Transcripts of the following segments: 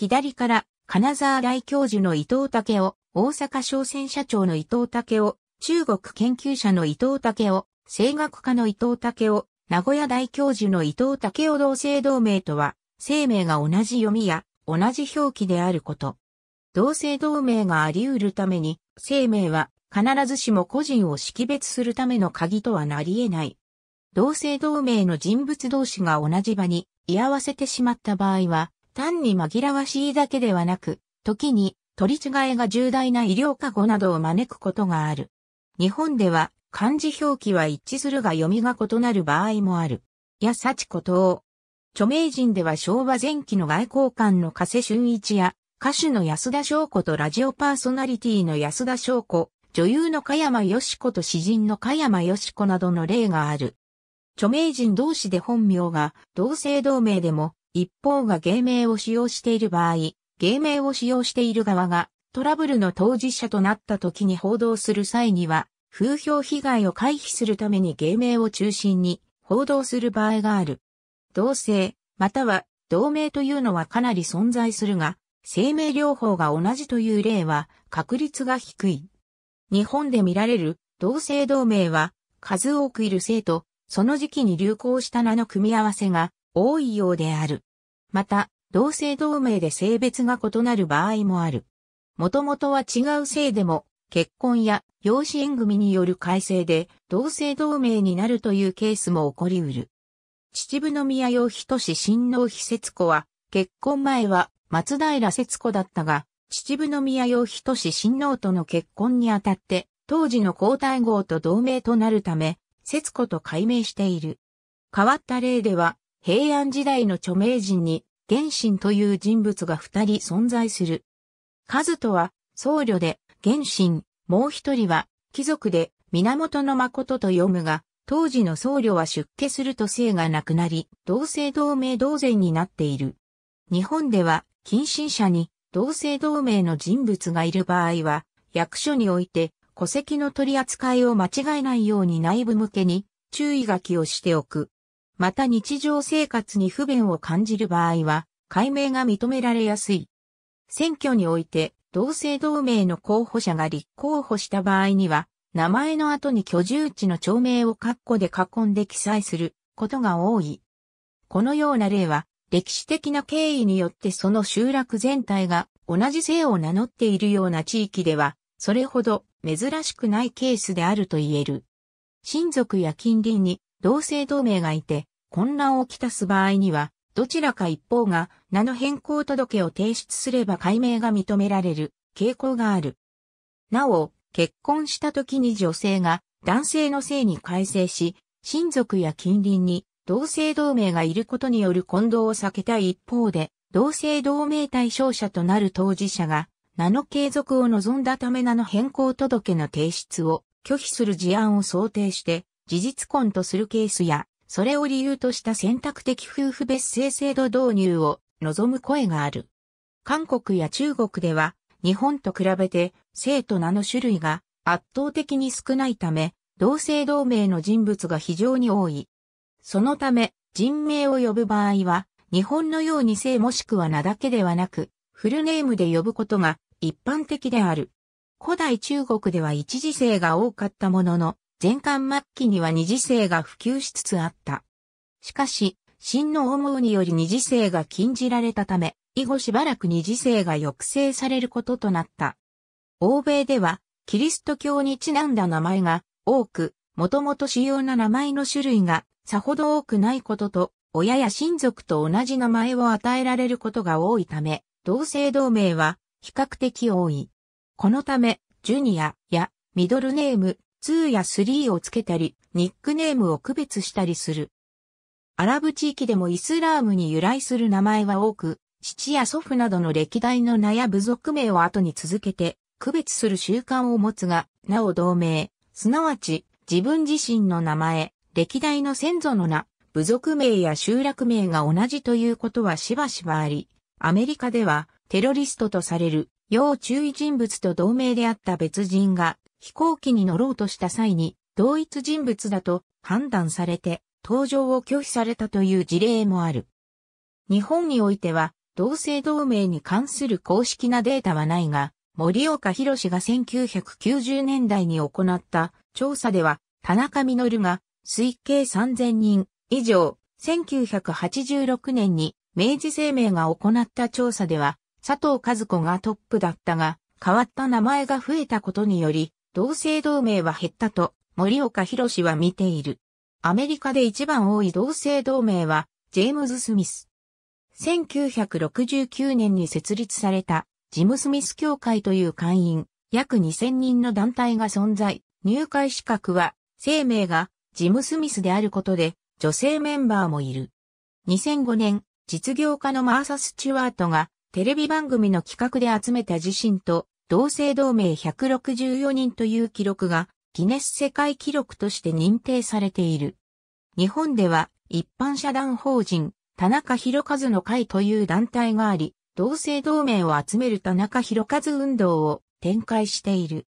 左から金沢大教授の伊藤武夫、大阪商船社長の伊藤武夫、中国研究者の伊藤武夫、声楽家の伊藤武夫、名古屋大教授の伊藤武夫同姓同名とは、生命が同じ読みや同じ表記であること。同姓同名があり得るために、生命は必ずしも個人を識別するための鍵とはなり得ない。同姓同名の人物同士が同じ場に居合わせてしまった場合は、単に紛らわしいだけではなく、時に取り違えが重大な医療過誤などを招くことがある。日本では漢字表記は一致するが読みが異なる場合もある。や幸子と、著名人では昭和前期の外交官の加瀬俊一や、歌手の安田翔子とラジオパーソナリティの安田翔子、女優の加山よし子と詩人の加山よし子などの例がある。著名人同士で本名が同姓同名でも一方が芸名を使用している場合、芸名を使用している側がトラブルの当事者となった時に報道する際には、風評被害を回避するために芸名を中心に報道する場合がある。同性、または同名というのはかなり存在するが、生命療法が同じという例は確率が低い。日本で見られる同姓同名は数多くいる生とその時期に流行した名の組み合わせが多いようである。また、同姓同名で性別が異なる場合もある。もともとは違う性でも、結婚や養子縁組による改正で同姓同名になるというケースも起こりうる。秩父宮用人志親王妃節子は、結婚前は松平節子だったが、秩父宮用人志親王との結婚にあたって、当時の皇太后と同盟となるため、節子と改名している。変わった例では、平安時代の著名人に、原神という人物が二人存在する。数とは僧侶で原神、もう一人は貴族で源の誠と読むが、当時の僧侶は出家すると姓がなくなり、同姓同名同然になっている。日本では、近親者に同姓同名の人物がいる場合は、役所において戸籍の取り扱いを間違えないように内部向けに注意書きをしておく。また日常生活に不便を感じる場合は、解明が認められやすい。選挙において、同姓同名の候補者が立候補した場合には、名前の後に居住地の町名を括弧で囲んで記載することが多い。このような例は、歴史的な経緯によってその集落全体が同じ姓を名乗っているような地域では、それほど珍しくないケースであると言える。親族や近隣に同姓同名がいて、混乱をきたす場合には、どちらか一方が名の変更届を提出すれば解明が認められる傾向がある。なお、結婚した時に女性が男性の姓に改正し、親族や近隣に同姓同名がいることによる混同を避けたい一方で、同姓同名対象者となる当事者が、名の継続を望んだため名の変更届の提出を拒否する事案を想定して、事実婚とするケースや、それを理由とした選択的夫婦別姓制度導入を望む声がある。韓国や中国では、日本と比べて生と名の種類が圧倒的に少ないため、同姓同名の人物が非常に多い。そのため、人名を呼ぶ場合は、日本のように姓もしくは名だけではなく、フルネームで呼ぶことが一般的である。古代中国では一時姓が多かったものの、前漢末期には二次性が普及しつつあった。しかし、真の思うにより二次性が禁じられたため、以後しばらく二次性が抑制されることとなった。欧米では、キリスト教にちなんだ名前が多く、もともと主要な名前の種類がさほど多くないことと、親や親族と同じ名前を与えられることが多いため、同姓同名は比較的多い。このため、ジュニアやミドルネーム2や3をつけたり、ニックネームを区別したりする。アラブ地域でもイスラームに由来する名前は多く、父や祖父などの歴代の名や部族名を後に続けて、区別する習慣を持つが、なお同名、すなわち、自分自身の名前、歴代の先祖の名、部族名や集落名が同じということはしばしばあり、アメリカでは、テロリストとされる、要注意人物と同名であった別人が、飛行機に乗ろうとした際に同一人物だと判断されて搭乗を拒否されたという事例もある。日本においては同姓同名に関する公式なデータはないが、森岡博氏が1990年代に行った調査では、田中実が推計3000人以上、1986年に明治生命が行った調査では、佐藤和子がトップだったが、変わった名前が増えたことにより、同姓同名は減ったと、森岡博士は見ている。アメリカで一番多い同姓同名は、ジェームズ・スミス。1969年に設立された、ジム・スミス協会という会員、約2000人の団体が存在、入会資格は、生命が、ジム・スミスであることで、女性メンバーもいる。2005年、実業家のマーサ・スチュワートが、テレビ番組の企画で集めた自身と、同姓同名164人という記録がギネス世界記録として認定されている。日本では一般社団法人田中博一の会という団体があり、同姓同名を集める田中博一運動を展開している。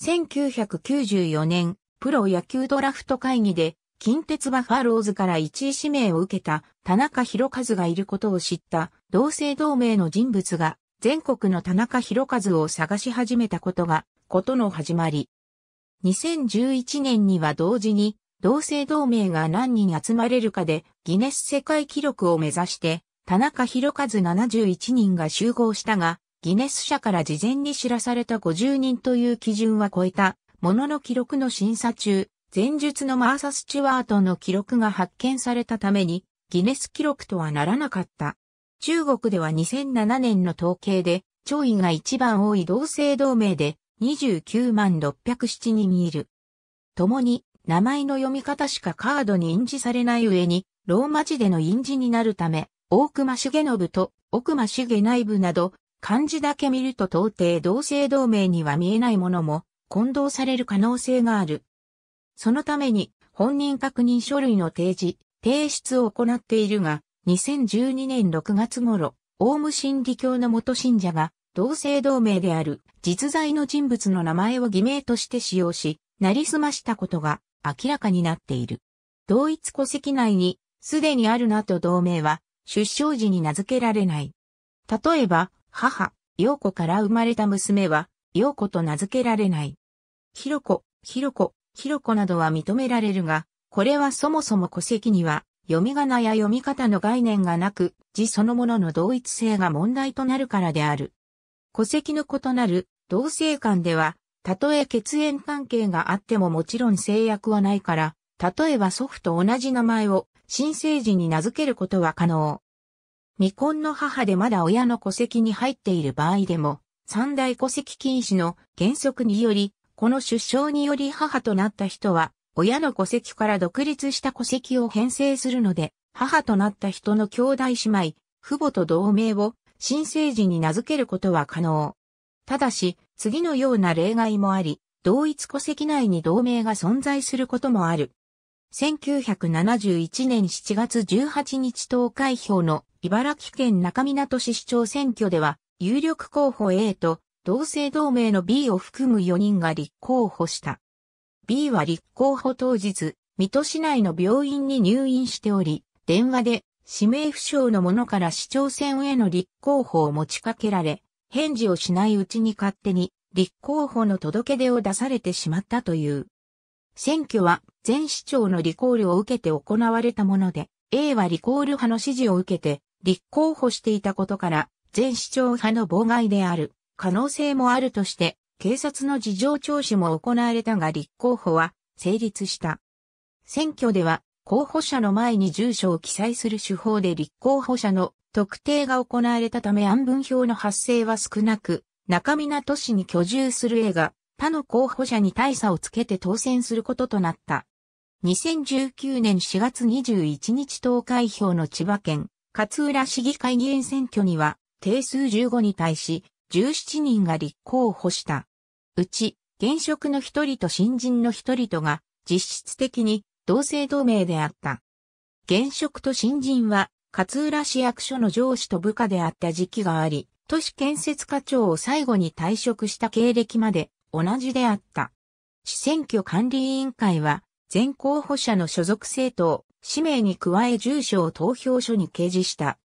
1994年、プロ野球ドラフト会議で、近鉄バファローズから1位指名を受けた田中博一がいることを知った同姓同名の人物が全国の田中博和を探し始めたことが、ことの始まり。2011年には同時に、同姓同名が何人集まれるかで、ギネス世界記録を目指して、田中博和71人が集合したが、ギネス社から事前に知らされた50人という基準は超えた、ものの記録の審査中、前述のマーサ・スチュワートの記録が発見されたために、ギネス記録とはならなかった。中国では2007年の統計で、長位が一番多い同姓同名で29万607人いる。共に名前の読み方しかカードに印字されない上に、ローマ字での印字になるため、大隈重信と奥間重内部など、漢字だけ見ると到底同姓同名には見えないものも混同される可能性がある。そのために本人確認書類の提示、提出を行っているが、2012年6月頃、オウム真理教の元信者が、同姓同名である実在の人物の名前を偽名として使用し、なりすましたことが明らかになっている。同一戸籍内に、すでにあるなと同名は、出生時に名付けられない。例えば、母、陽子から生まれた娘は、陽子と名付けられない。ひろこ、ひろこ、ひろこなどは認められるが、これはそもそも戸籍には読み仮名や読み方の概念がなく、字そのものの同一性が問題となるからである。戸籍の異なる同性間では、たとえ血縁関係があってももちろん制約はないから、例えば祖父と同じ名前を新生児に名付けることは可能。未婚の母でまだ親の戸籍に入っている場合でも、三大戸籍禁止の原則により、この出生により母となった人は、親の戸籍から独立した戸籍を編成するので、母となった人の兄弟姉妹、父母と同盟を新生児に名付けることは可能。ただし、次のような例外もあり、同一戸籍内に同盟が存在することもある。1971年7月18日投開票の茨城県中港市市長選挙では、有力候補 A と同姓同名の B を含む4人が立候補した。B は立候補当日、水戸市内の病院に入院しており、電話で、指名不詳の者から市長選への立候補を持ちかけられ、返事をしないうちに勝手に立候補の届け出を出されてしまったという。選挙は前市長のリコールを受けて行われたもので、A はリコール派の支持を受けて立候補していたことから、前市長派の妨害である可能性もあるとして、警察の事情聴取も行われたが立候補は成立した。選挙では候補者の前に住所を記載する手法で立候補者の特定が行われたため案文表の発生は少なく、中港市に居住する A が他の候補者に大差をつけて当選することとなった。2019年4月21日投開票の千葉県勝浦市議会議員選挙には定数15に対し17人が立候補した。うち、現職の一人と新人の一人とが、実質的に同姓同名であった。現職と新人は、勝浦市役所の上司と部下であった時期があり、都市建設課長を最後に退職した経歴まで同じであった。市選挙管理委員会は、全候補者の所属政党、氏名に加え住所を投票所に掲示した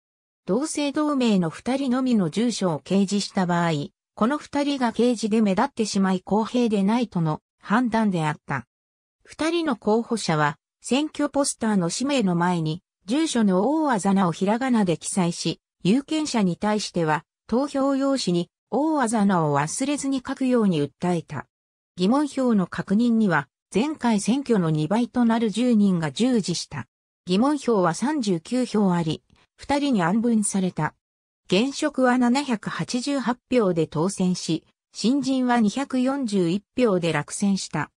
同姓同名の二人のみの住所を掲示した場合、この二人が掲示で目立ってしまい公平でないとの判断であった。二人の候補者は、選挙ポスターの氏名の前に、住所の大あざなをひらがなで記載し、有権者に対しては、投票用紙に大あざなを忘れずに書くように訴えた。疑問票の確認には、前回選挙の2倍となる10人が従事した。疑問票は39票あり、二人に暗分された。現職は788票で当選し、新人は241票で落選した。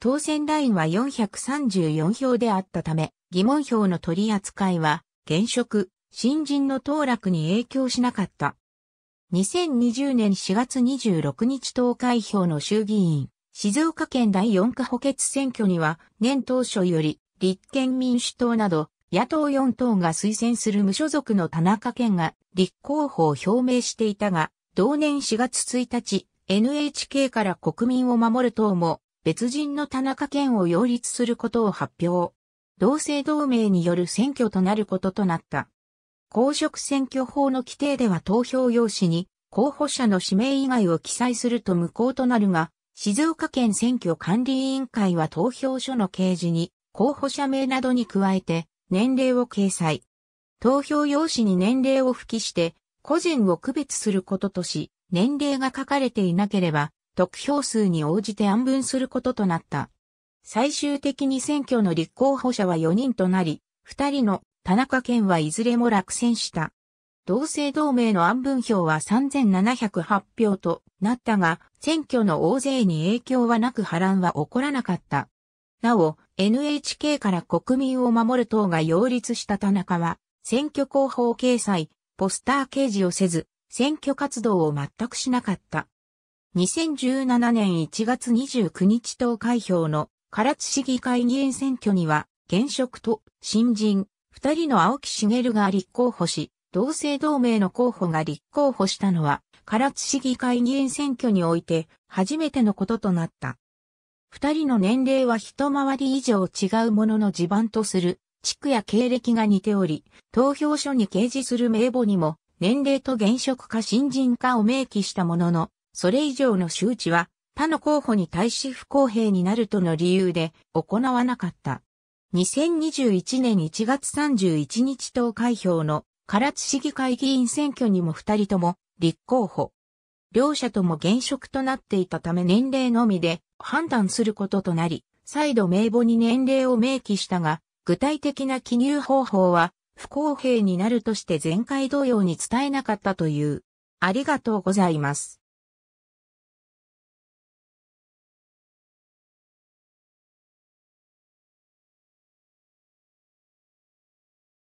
当選ラインは434票であったため、疑問票の取り扱いは、現職、新人の当落に影響しなかった。2020年4月26日投開票の衆議院、静岡県第4区補欠選挙には、年当初より、立憲民主党など、野党4党が推薦する無所属の田中健が立候補を表明していたが、同年4月1日、NHK から国民を守る党も別人の田中健を擁立することを発表。同姓同名による選挙となることとなった。公職選挙法の規定では投票用紙に候補者の指名以外を記載すると無効となるが、静岡県選挙管理委員会は投票所の掲示に候補者名などに加えて年齢を掲載。投票用紙に年齢を付記して、個人を区別することとし、年齢が書かれていなければ、得票数に応じて暗分することとなった。最終的に選挙の立候補者は4人となり、2人の田中健はいずれも落選した。同姓同名の暗分票は3708票となったが、選挙の大勢に影響はなく波乱は起こらなかった。なお、NHK から国民を守る党が擁立した田中は、選挙広報掲載、ポスター掲示をせず、選挙活動を全くしなかった。2017年1月29日投開票の唐津市議会議員選挙には、現職と新人、二人の青木茂が立候補し、同姓同名の候補が立候補したのは、唐津市議会議員選挙において初めてのこととなった。二人の年齢は一回り以上違うものの地盤とする、地区や経歴が似ており、投票所に掲示する名簿にも、年齢と現職か新人かを明記したものの、それ以上の周知は、他の候補に対し不公平になるとの理由で行わなかった。2021年1月31日投開票の唐津市議会議員選挙にも二人とも立候補。両者とも現職となっていたため年齢のみで判断することとなり、再度名簿に年齢を明記したが、具体的な記入方法は不公平になるとして前回同様に伝えなかったという。ありがとうございます。